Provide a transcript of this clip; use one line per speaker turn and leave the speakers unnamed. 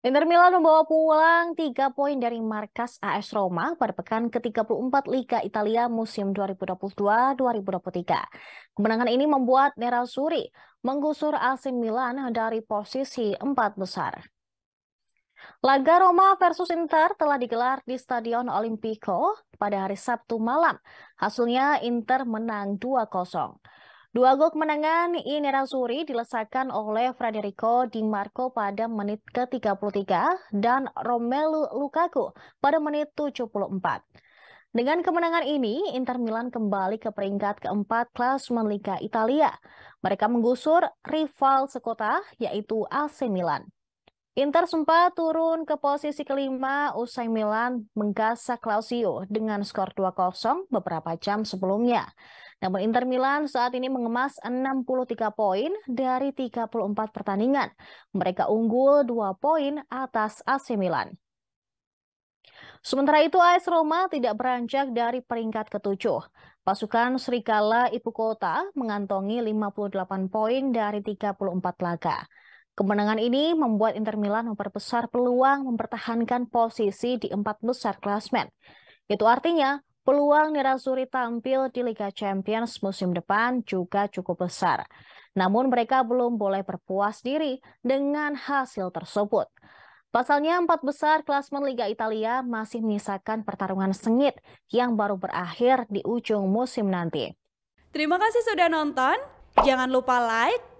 Inter Milan membawa pulang tiga poin dari markas AS Roma pada pekan ke-34 Liga Italia musim 2022-2023. Kemenangan ini membuat Nerazzurri menggusur AC Milan dari posisi empat besar. Laga Roma versus Inter telah digelar di Stadion Olimpico pada hari Sabtu malam. Hasilnya Inter menang 2-0. Dua gol kemenangan Suri dilesakan oleh Federico Di Marco pada menit ke-33 dan Romelu Lukaku pada menit 74. Dengan kemenangan ini, Inter Milan kembali ke peringkat keempat klasemen Liga Italia. Mereka menggusur rival sekota yaitu AC Milan. Inter sempat turun ke posisi kelima usai Milan menggasak Lazio dengan skor 2-0 beberapa jam sebelumnya. Namun Inter Milan saat ini mengemas 63 poin dari 34 pertandingan. Mereka unggul 2 poin atas AC Milan. Sementara itu AS Roma tidak beranjak dari peringkat ketujuh. Pasukan Serigala Ibu Kota mengantongi 58 poin dari 34 laga. Kemenangan ini membuat Inter Milan memperbesar peluang mempertahankan posisi di empat besar klasmen. Itu artinya peluang Nerazzurri tampil di Liga Champions musim depan juga cukup besar. Namun mereka belum boleh berpuas diri dengan hasil tersebut. Pasalnya empat besar klasmen Liga Italia masih menyisakan pertarungan sengit yang baru berakhir di ujung musim nanti.
Terima kasih sudah nonton. Jangan lupa like,